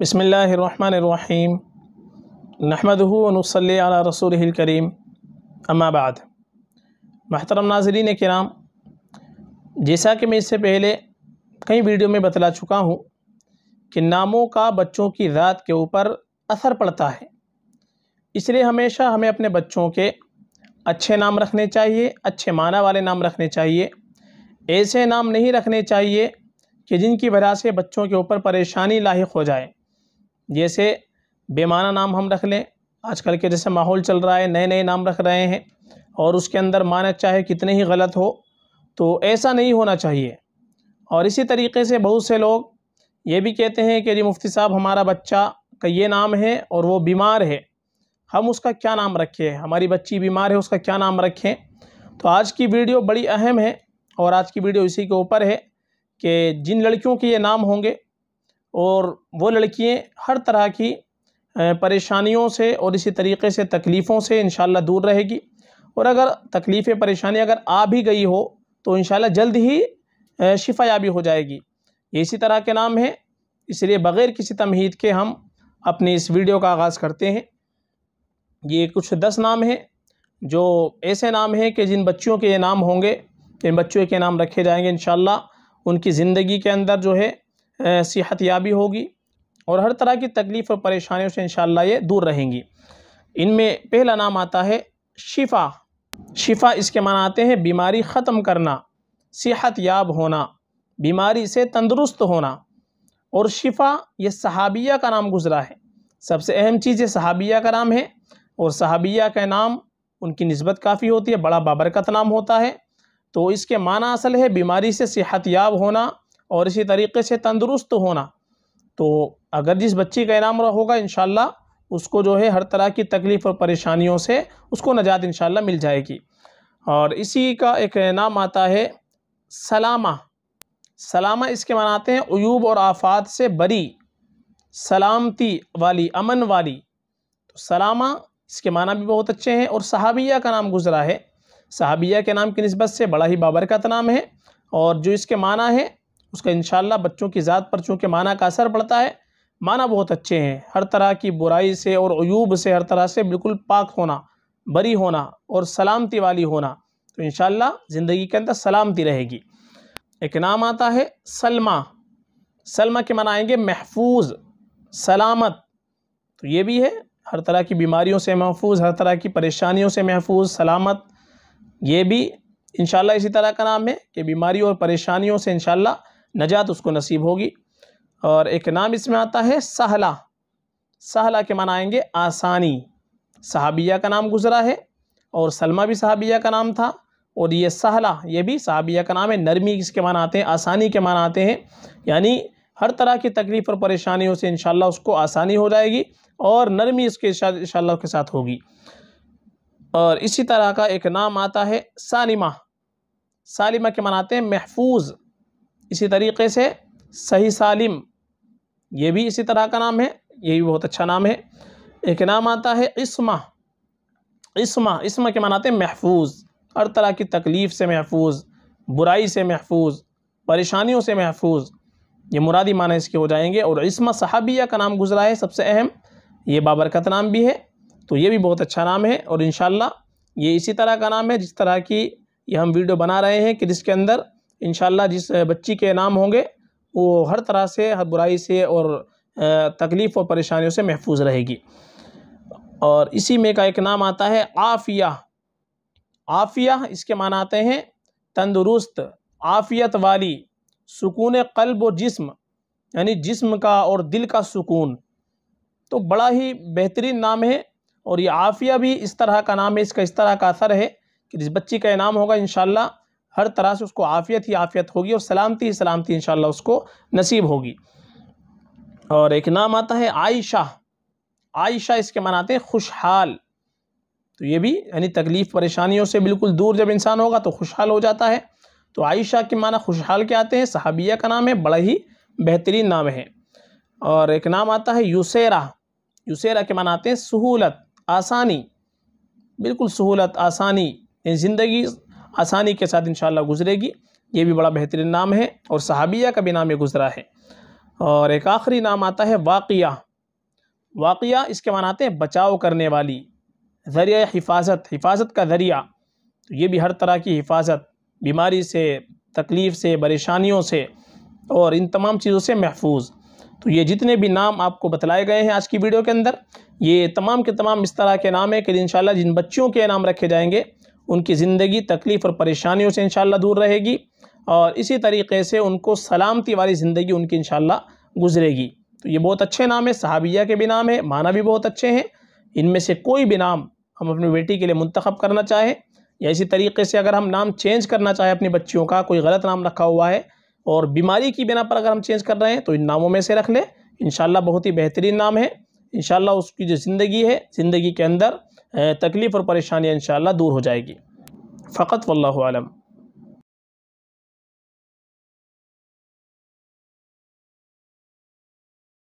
बसमीम नहमदूनसल रसूल करीम अम्माबाद महतरम नाजरीन कराम जैसा कि मैं इससे पहले कई वीडियो में बतला चुका हूँ कि नामों का बच्चों की ज़ात के ऊपर असर पड़ता है इसलिए हमेशा हमें अपने बच्चों के अच्छे नाम रखने चाहिए अच्छे माना वाले नाम रखने चाहिए ऐसे नाम नहीं रखने चाहिए कि जिनकी वजह से बच्चों के ऊपर परेशानी लाक हो जाए जैसे बेमाना नाम हम रख लें आजकल के जैसे माहौल चल रहा है नए नए नाम रख रहे हैं और उसके अंदर मानक चाहे कितने ही गलत हो तो ऐसा नहीं होना चाहिए और इसी तरीके से बहुत से लोग ये भी कहते हैं कि जी मुफ्ती साहब हमारा बच्चा का ये नाम है और वो बीमार है हम उसका क्या नाम रखें हमारी बच्ची बीमार है उसका क्या नाम रखें तो आज की वीडियो बड़ी अहम है और आज की वीडियो इसी के ऊपर है कि जिन लड़कियों के ये नाम होंगे और वो लड़कियाँ हर तरह की परेशानियों से और इसी तरीके से तकलीफ़ों से इन दूर रहेगी और अगर तकलीफ़ें परेशानी अगर आ भी गई हो तो इन जल्द ही शिफा याबी हो जाएगी ये इसी तरह के नाम हैं इसलिए बग़ैर किसी तमहीद के हम अपने इस वीडियो का आगाज़ करते हैं ये कुछ दस नाम हैं जो ऐसे नाम हैं कि जिन बच्चियों के ये नाम होंगे इन बच्चों के नाम रखे जाएंगे इन उनकी ज़िंदगी के अंदर जो है सेहत याबी होगी और हर तरह की तकलीफ़ और परेशानियों से इन ये दूर रहेंगी इनमें पहला नाम आता है शिफा शिफा इसके माना आते हैं बीमारी ख़त्म करना सेहत याब होना बीमारी से तंदुरुस्त होना और शिफा ये सहाबिया का नाम गुज़रा है सबसे अहम चीज़ ये सहाबिया का नाम है और सहाबिया का नाम उनकी नस्बत काफ़ी होती है बड़ा बाबरकत नाम होता है तो इसके माना असल है बीमारी से सेहत याब होना और इसी तरीके से तंदुरुस्त होना तो अगर जिस बच्ची का इनाम होगा इन उसको जो है हर तरह की तकलीफ़ और परेशानियों से उसको नजात इन मिल जाएगी और इसी का एक नाम आता है सलामा सलामा इसके मनाते हैं अयूब और आफात से बरी सलामती वाली अमन वाली तो सलामा इसके माना भी बहुत अच्छे हैं और सहाबिया का नाम गुजरा है सहाबिया के नाम की नस्बत से बड़ा ही बाबरकत नाम है और जो इसके माना है उसका इन बच्चों की ज़ात पर चूँकि माना का असर पड़ता है माना बहुत अच्छे हैं हर तरह की बुराई से और अयूब से हर तरह से बिल्कुल पाक होना बरी होना और सलामती वाली होना तो इन ज़िंदगी के अंदर सलामती रहेगी एक नाम आता है सलमा सलमा के माना आएंगे महफूज सलामत तो ये भी है हर तरह की बीमारियों से महफूज हर तरह की परेशानियों से महफूज सलामत ये भी इन इसी तरह का नाम है कि बीमारी और परेशानियों से इनशाला नजात उसको नसीब होगी और एक नाम इसमें आता है सहला सहला के मना आएंगे आसानी सहाबिया का नाम गुजरा है और सलमा भी सहाबिया का नाम था और ये सहला ये भी सहाबिया का नाम है नरमी इसके मान आते हैं आसानी के मान आते हैं यानी हर तरह की तकलीफ़ और परेशानियों से इन उसको आसानी हो जाएगी और नरमी इसके इन के साथ होगी और इसी तरह का एक नाम आता है सालिमा सालिमा के मनाते हैं महफूज इसी तरीके से सही सालिम ये भी इसी तरह का नाम है ये भी बहुत अच्छा नाम है एक नाम आता है इसमा इसमा इसमा के मनाते हैं महफूज हर तरह की तकलीफ़ से महफूज बुराई से महफूज परेशानियों से महफूज ये मुरादी माने इसके हो जाएंगे और इसमा साहबिया का नाम गुजरा है सबसे अहम ये बाबरकत नाम भी है तो ये भी बहुत अच्छा नाम है और इन ये इसी तरह का नाम है जिस तरह की ये हम वीडियो बना रहे हैं कि जिसके अंदर इन जिस बच्ची के नाम होंगे वो हर तरह से हर बुराई से और तकलीफ़ और परेशानियों से महफूज रहेगी और इसी में का एक नाम आता है आफिया आफिया इसके माना आते हैं तंदुरुस्त आफियत वाली सुकून कल्ब और जिस्म यानी जिस्म का और दिल का सुकून तो बड़ा ही बेहतरीन नाम है और ये आफिया भी इस तरह का नाम है इसका इस तरह का असर है कि जिस बच्ची का इनाम होगा इन हर तरह से उसको आफ़ियत ही आफ़ियत होगी और सलामती ही सलामती इन उसको नसीब होगी और एक नाम आता है आयशा आयशा इसके मनाते आते हैं खुशहाल तो ये भी यानी तकलीफ़ परेशानियों से बिल्कुल दूर जब इंसान होगा तो खुशहाल हो जाता है तो आयशा के माना खुशहाल के आते हैं सहाबिया का नाम है बड़ा ही बेहतरीन नाम है और एक नाम आता है यूसेरा यूसेरा के मनाते आते हैं सहूलत आसानी बिल्कुल सहूलत आसानी ज़िंदगी आसानी के साथ इन गुजरेगी ये भी बड़ा बेहतरीन नाम है और सहाबिया का भी नाम ये गुजरा है और एक आखिरी नाम आता है वाक़िया वाक़िया इसके मान आते हैं बचाव करने वाली ज़रिया हिफाजत हिफाजत का ज़रिया तो ये भी हर तरह की हिफाजत बीमारी से तकलीफ़ से परेशानियों से और इन तमाम चीज़ों से महफूज तो ये जितने भी नाम आपको बतलाए गए हैं आज की वीडियो के अंदर ये तमाम के तमाम इस तरह के नाम है कि इन जिन बच्चियों के नाम रखे जाएंगे उनकी ज़िंदगी तकलीफ़ और परेशानियों से इनशाला दूर रहेगी और इसी तरीके से उनको सलामती वाली ज़िंदगी उनकी इन गुजरेगी तो ये बहुत अच्छे नाम है सहाबिया के भी नाम है माना भी बहुत अच्छे हैं इनमें से कोई भी नाम हम अपनी बेटी के लिए मंतखब करना चाहें या इसी तरीके से अगर हम नाम चेंज करना चाहें अपनी बच्चियों का कोई गलत नाम रखा हुआ है और बीमारी की बिना पर अगर हम चेंज कर रहे हैं तो इन नामों में से रख लें इन बहुत ही बेहतरीन नाम है इन उसकी जो ज़िंदगी है ज़िंदगी के अंदर तकलीफ़ और परेशानियाँ इन दूर हो जाएगी फ़कत वल्लम